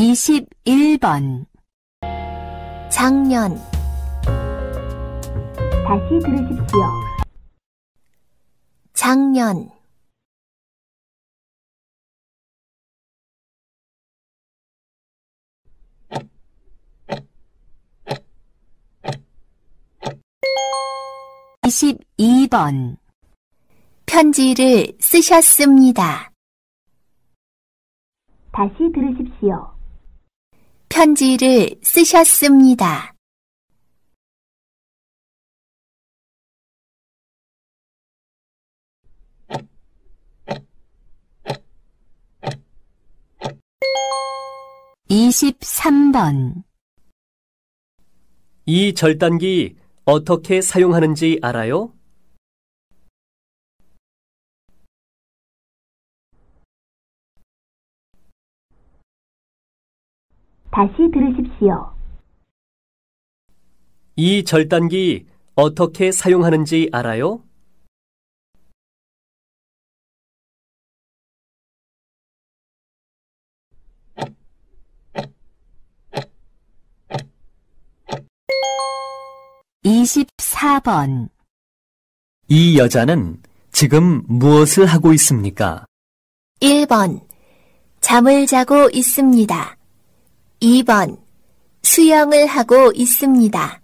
21번 작년 다시 들으십시오. 작년 이십번 편지를 쓰셨습니다. 다시 들으십시오. 편지를 쓰셨습니다. 이십번이 절단기 어떻게 사용하는지 알아요? 다시 들으십시오. 이 절단기 어떻게 사용하는지 알아요? 이십번이 여자는 지금 무엇을 하고 있습니까? 일번 잠을 자고 있습니다. 2번 수영을 하고 있습니다.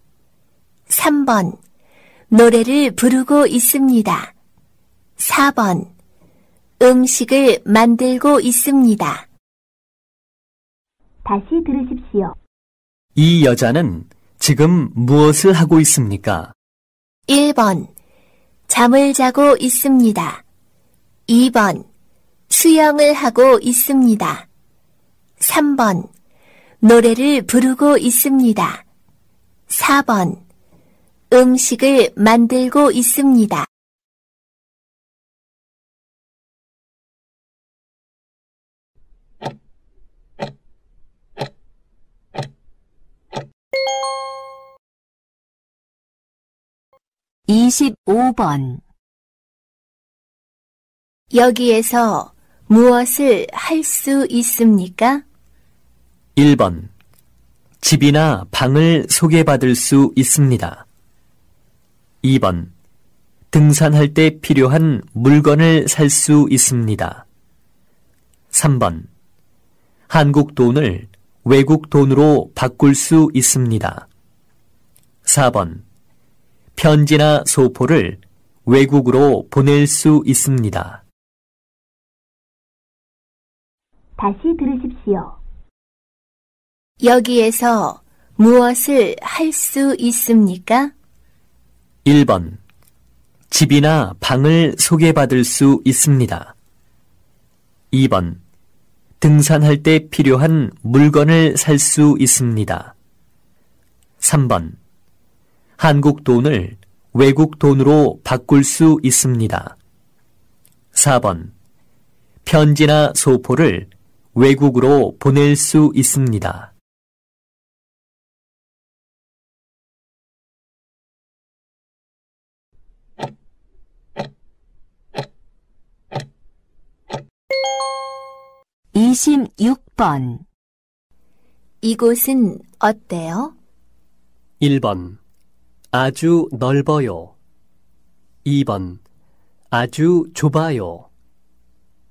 3번 노래를 부르고 있습니다. 4번 음식을 만들고 있습니다. 다시 들으십시오. 이 여자는 지금 무엇을 하고 있습니까? 1번 잠을 자고 있습니다. 2번 수영을 하고 있습니다. 3번 노래를 부르고 있습니다. 4번. 음식을 만들고 있습니다. 25번 여기에서 무엇을 할 수 있습니까? 1번 집이나 방을 소개받을 수 있습니다. 2번 등산할 때 필요한 물건을 살 수 있습니다. 3번 한국 돈을 외국 돈으로 바꿀 수 있습니다. 4번 편지나 소포를 외국으로 보낼 수 있습니다. 다시 들으십시오. 여기에서 무엇을 할 수 있습니까? 1번 집이나 방을 소개받을 수 있습니다. 2번 등산할 때 필요한 물건을 살 수 있습니다. 3번 한국 돈을 외국 돈으로 바꿀 수 있습니다. 4번 편지나 소포를 외국으로 보낼 수 있습니다. 46번 이곳은 어때요? 1번 아주 넓어요. 2번 아주 좁아요.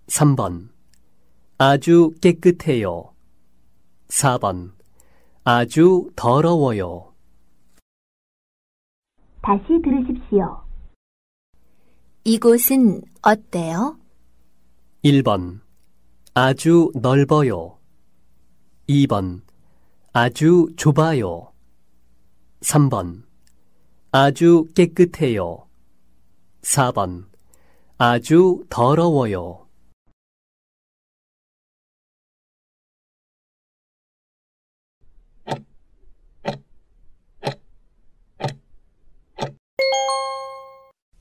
3번 아주 깨끗해요. 4번 아주 더러워요. 다시 들으십시오. 이곳은 어때요? 1번 아주 넓어요. 2번. 아주 좁아요. 3번. 아주 깨끗해요. 4번. 아주 더러워요.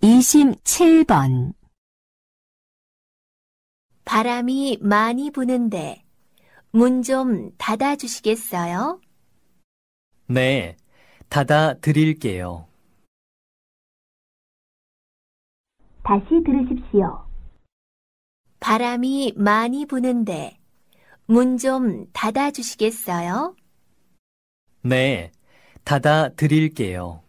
(27번) 바람이 많이 부는데 문 좀 닫아주시겠어요? 네, 닫아 드릴게요. 다시 들으십시오. 바람이 많이 부는데 문 좀 닫아주시겠어요? 네, 닫아 드릴게요.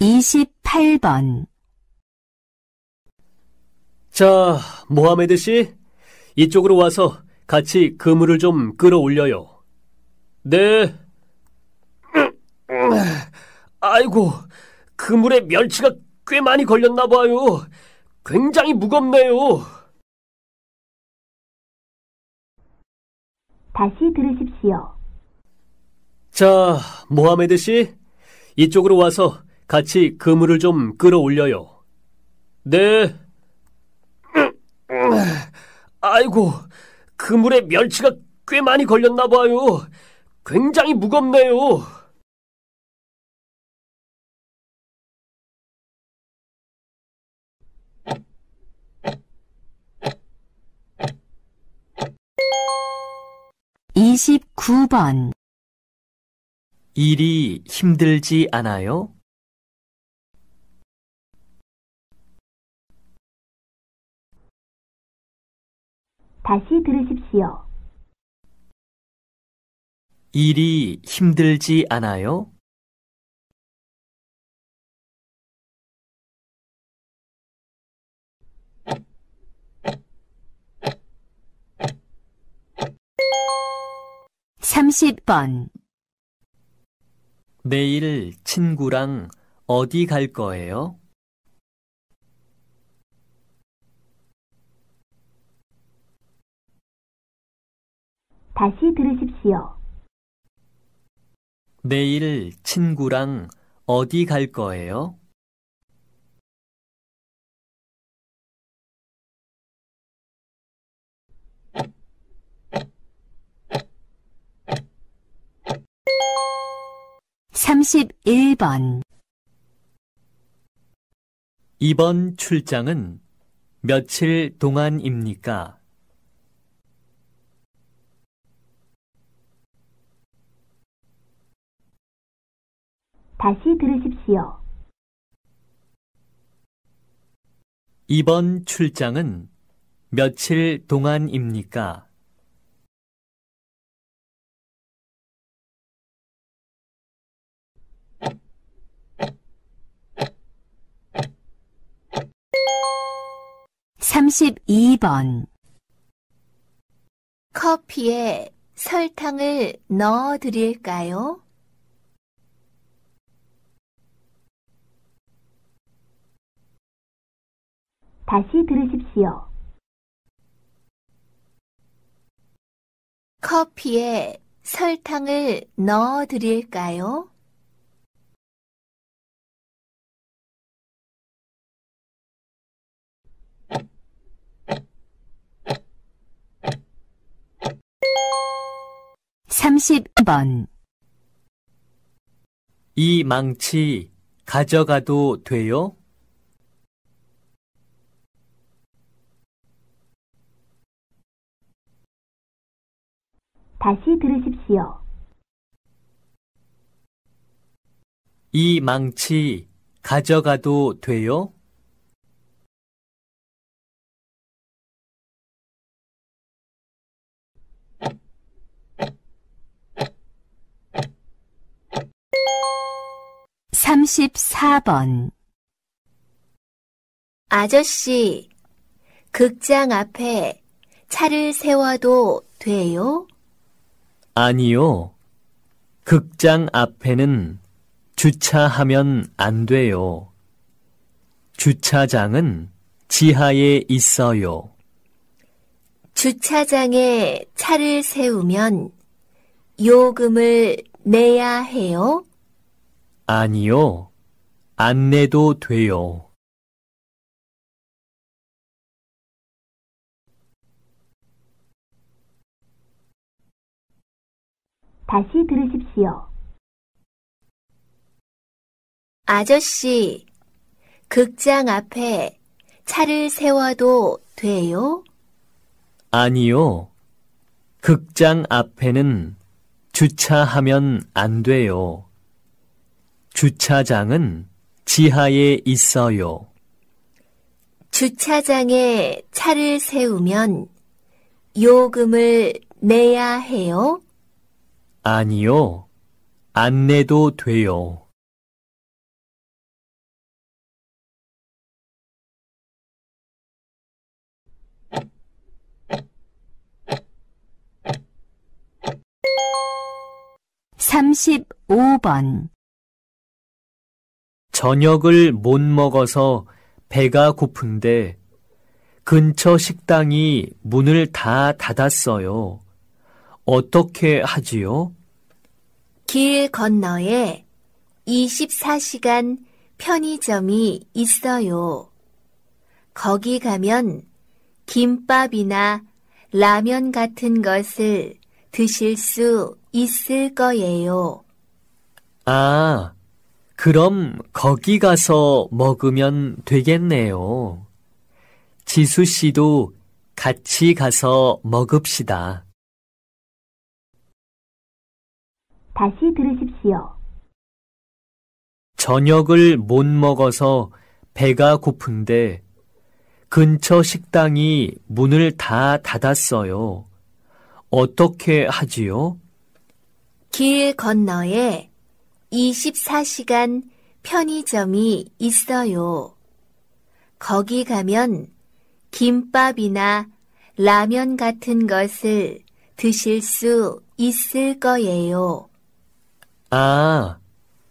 28번 자, 모하메드 씨, 이쪽으로 와서 같이 그물을 좀 끌어올려요. 네. 아이고, 그물에 멸치가 꽤 많이 걸렸나 봐요. 굉장히 무겁네요. 다시 들으십시오. 자, 모하메드 씨, 이쪽으로 와서 같이 그물을 좀 끌어올려요. 네. 아이고, 그물에 멸치가 꽤 많이 걸렸나 봐요. 굉장히 무겁네요. 2 9번 일이 힘들지 않아요? 다시 들으십시오. 일이 힘들지 않아요? 3 0번 내일 친구랑 어디 갈 거예요? 다시 들으십시오. 내일 친구랑 어디 갈 거예요? 31번 이번 출장은 며칠 동안입니까? 2번 출장은 며칠 동안입니까? 32번 커피에 설탕을 넣어 드릴까요? '다시 들으십시오. 커피에 설탕을 넣어 드릴까요? 30번 이 망치 가져가도 돼요? '다시 들으십시오. 이 망치 가져가도 돼요? 34번 아저씨, 극장 앞에 차를 세워도 돼요? 아니요. 극장 앞에는 주차하면 안 돼요. 주차장은 지하에 있어요. 주차장에 차를 세우면 요금을 내야 해요? 아니요. 안 내도 돼요. 다시 들으십시오. 아저씨, 극장 앞에 차를 세워도 돼요? 아니요. 극장 앞에는 주차하면 안 돼요. 주차장은 지하에 있어요. 주차장에 차를 세우면 요금을 내야 해요? 아니요. 안 내도 돼요. 삼십번 저녁을 못 먹어서 배가 고픈데 근처 식당이 문을 다 닫았어요. 어떻게 하지요? 길 건너에 24시간 편의점이 있어요. 거기 가면 김밥이나 라면 같은 것을 드실 수 있을 거예요. 아, 그럼 거기 가서 먹으면 되겠네요. 지수 씨도 같이 가서 먹읍시다. 다시 들으십시오. 저녁을 못 먹어서 배가 고픈데 근처 식당이 문을 다 닫았어요. 어떻게 하지요? 길 건너에 24시간 편의점이 있어요. 거기 가면 김밥이나 라면 같은 것을 드실 수 있을 거예요. 아,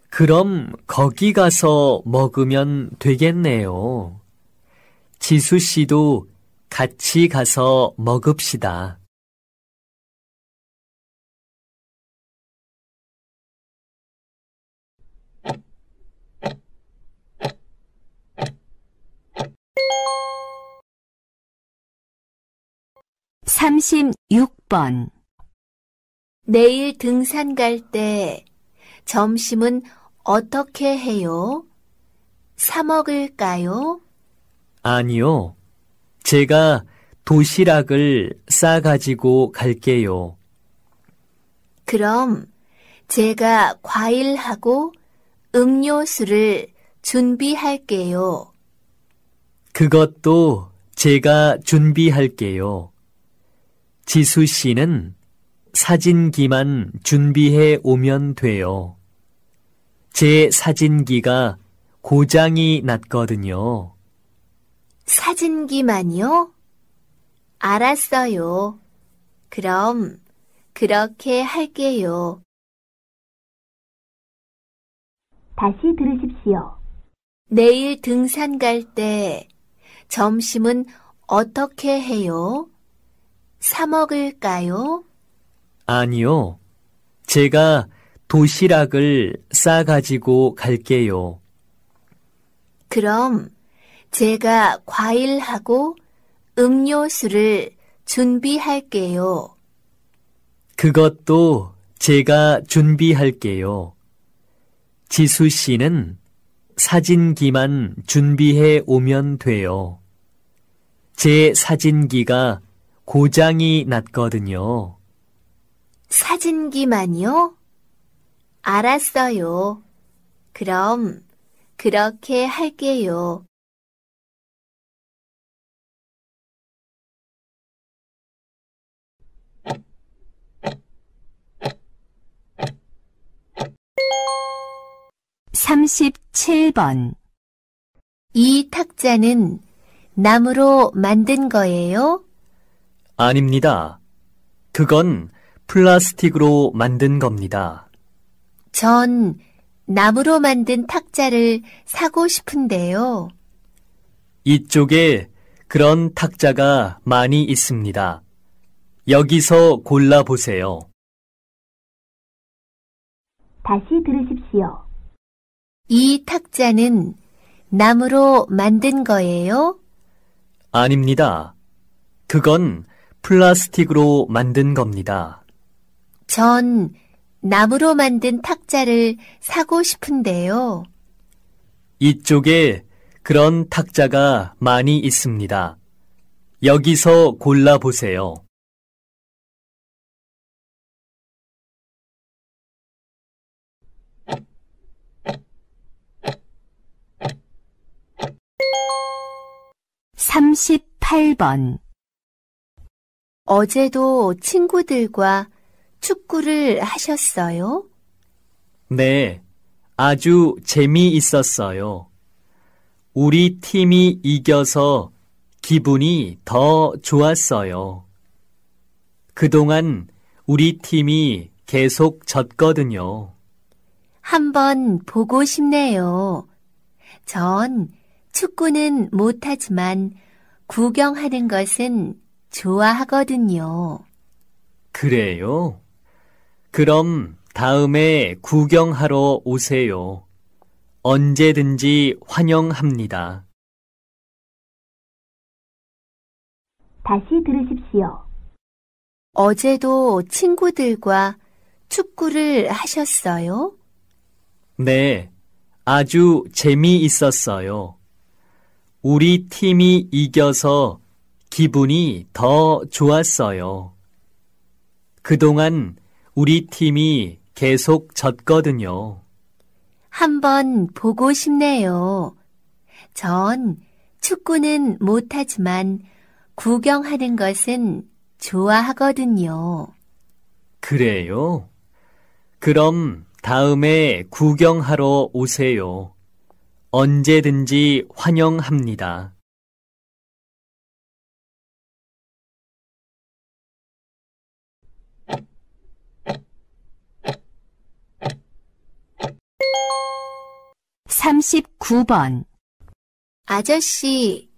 그럼 거기 가서 먹으면 되겠네요. 지수 씨도 같이 가서 먹읍시다. 36번 내일 등산 갈 때 점심은 어떻게 해요? 사 먹을까요? 아니요. 제가 도시락을 싸가지고 갈게요. 그럼 제가 과일하고 음료수를 준비할게요. 그것도 제가 준비할게요. 지수 씨는 사진기만 준비해 오면 돼요. 제 사진기가 고장이 났거든요. 사진기만요? 알았어요. 그럼 그렇게 할게요. 다시 들으십시오. 내일 등산 갈때 점심은 어떻게 해요? 사 먹을까요? 아니요. 제가 도시락을 싸가지고 갈게요. 그럼 제가 과일하고 음료수를 준비할게요. 그것도 제가 준비할게요. 지수 씨는 사진기만 준비해 오면 돼요. 제 사진기가 고장이 났거든요. 사진기만요? 알았어요. 그럼 그렇게 할게요. (37번) 이 탁자는 나무로 만든 거예요? 아닙니다. 그건 플라스틱으로 만든 겁니다. 전 나무로 만든 탁자를 사고 싶은데요. 이쪽에 그런 탁자가 많이 있습니다. 여기서 골라보세요. 다시 들으십시오. 이 탁자는 나무로 만든 거예요? 아닙니다. 그건 플라스틱으로 만든 겁니다. 전 나무로 만든 탁자를 사고 싶은데요. 이쪽에 그런 탁자가 많이 있습니다. 여기서 골라보세요. 38번 어제도 친구들과 축구를 하셨어요? 네, 아주 재미있었어요. 우리 팀이 이겨서 기분이 더 좋았어요. 그동안 우리 팀이 계속 졌거든요. 한번 보고 싶네요. 전 축구는 못하지만 구경하는 것은 좋아하거든요. 그래요? 그럼 다음에 구경하러 오세요. 언제든지 환영합니다. 다시 들으십시오. 어제도 친구들과 축구를 하셨어요? 네, 아주 재미있었어요. 우리 팀이 이겨서 기분이 더 좋았어요. 그동안 우리 팀이 계속 졌거든요. 한번 보고 싶네요. 전 축구는 못하지만 구경하는 것은 좋아하거든요. 그래요? 그럼 다음에 구경하러 오세요. 언제든지 환영합니다. 삼십번 아저씨,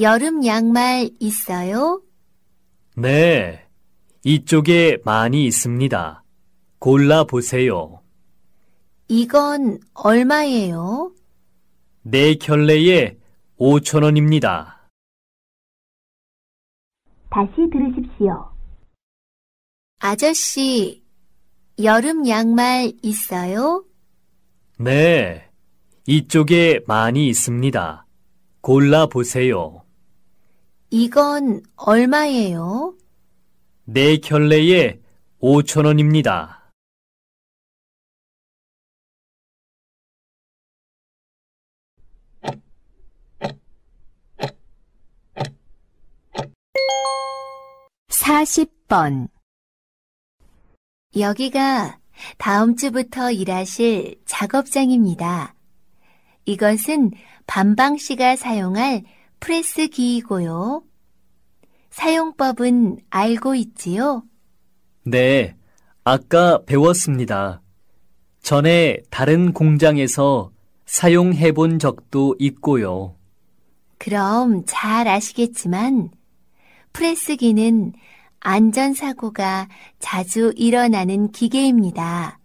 여름 양말 있어요? 네, 이쪽에 많이 있습니다. 골라보세요. 이건 얼마예요? 네 켤레에 5천 원입니다. 다시 들으십시오. 아저씨, 여름 양말 있어요? 네, 이쪽에 많이 있습니다. 골라 보세요. 이건 얼마예요? 네 켤레에 5천 원입니다. 40번 여기가 다음 주부터 일하실 작업장입니다. 이것은 반방 씨가 사용할 프레스 기이고요. 사용법은 알고 있지요? 네, 아까 배웠습니다. 전에 다른 공장에서 사용해 본 적도 있고요. 그럼 잘 아시겠지만 프레스기는 안전사고가 자주 일어나는 기계입니다.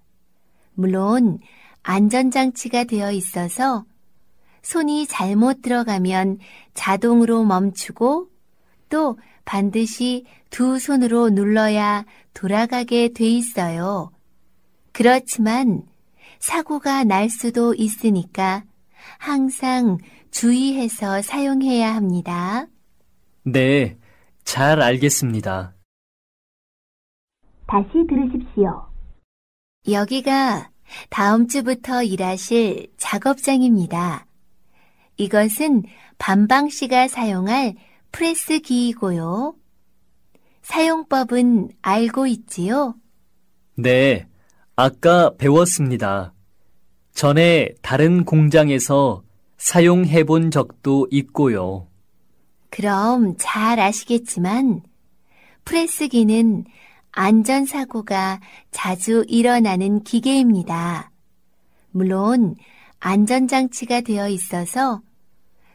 물론 안전장치가 되어 있어서 손이 잘못 들어가면 자동으로 멈추고 또 반드시 두 손으로 눌러야 돌아가게 돼 있어요. 그렇지만 사고가 날 수도 있으니까 항상 주의해서 사용해야 합니다. 네, 잘 알겠습니다. 다시 들으십시오. 여기가 다음 주부터 일하실 작업장입니다. 이것은 반방 씨가 사용할 프레스 기이고요. 사용법은 알고 있지요? 네, 아까 배웠습니다. 전에 다른 공장에서 사용해 본 적도 있고요. 그럼 잘 아시겠지만 프레스기는 안전사고가 자주 일어나는 기계입니다. 물론 안전장치가 되어 있어서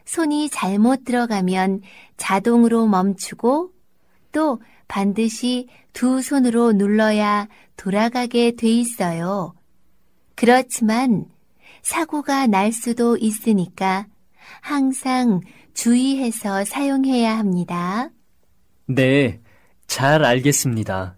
손이 잘못 들어가면 자동으로 멈추고 또 반드시 두 손으로 눌러야 돌아가게 돼 있어요. 그렇지만 사고가 날 수도 있으니까 항상 주의해서 사용해야 합니다. 네, 잘 알겠습니다.